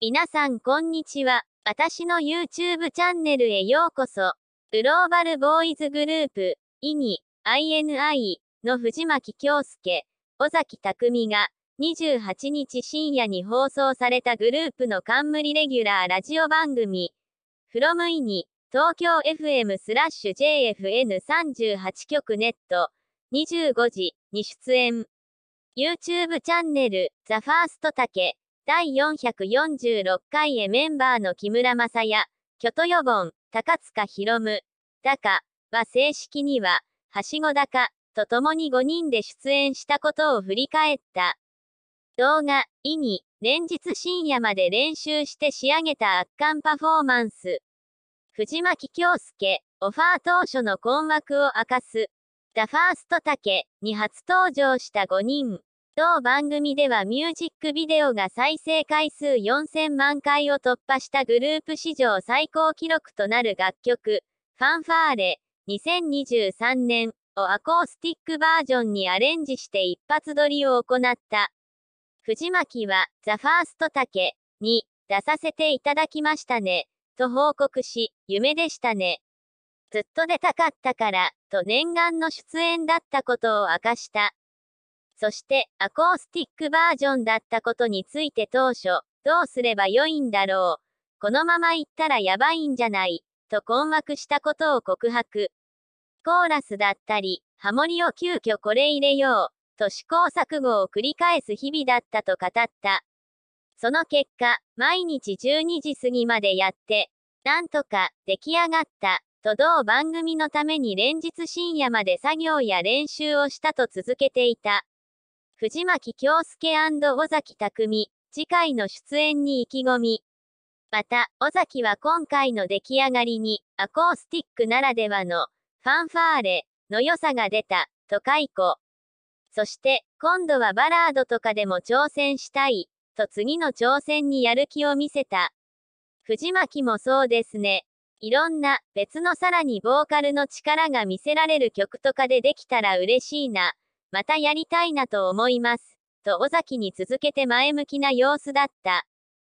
皆さんこんにちは。私の YouTube チャンネルへようこそ。グローバルボーイズグループ、イニ、INI の藤巻京介、尾崎匠が、28日深夜に放送されたグループの冠レギュラーラジオ番組、from イニ、東京 FM スラッシュ JFN38 局ネット、25時に出演。YouTube チャンネル、ザファーストタケ第446回へメンバーの木村正也、巨都予言、高塚博夢、高は正式には、はしご高と共に5人で出演したことを振り返った。動画、意に、連日深夜まで練習して仕上げた圧巻パフォーマンス。藤巻京介、オファー当初の困惑を明かす。ダファースト竹に初登場した5人。同番組ではミュージックビデオが再生回数4000万回を突破したグループ史上最高記録となる楽曲、ファンファーレ、2023年をアコースティックバージョンにアレンジして一発撮りを行った。藤巻は、ザ・ファーストケに出させていただきましたね、と報告し、夢でしたね。ずっと出たかったから、と念願の出演だったことを明かした。そして、アコースティックバージョンだったことについて当初、どうすればよいんだろう。このまま行ったらやばいんじゃない、と困惑したことを告白。コーラスだったり、ハモリを急遽これ入れよう、と試行錯誤を繰り返す日々だったと語った。その結果、毎日12時過ぎまでやって、なんとか、出来上がった、と同番組のために連日深夜まで作業や練習をしたと続けていた。藤巻京介尾崎匠、次回の出演に意気込み。また、尾崎は今回の出来上がりに、アコースティックならではの、ファンファーレ、の良さが出た、と解雇。そして、今度はバラードとかでも挑戦したい、と次の挑戦にやる気を見せた。藤巻もそうですね。いろんな、別のさらにボーカルの力が見せられる曲とかでできたら嬉しいな。またやりたいなと思います。と尾崎に続けて前向きな様子だった。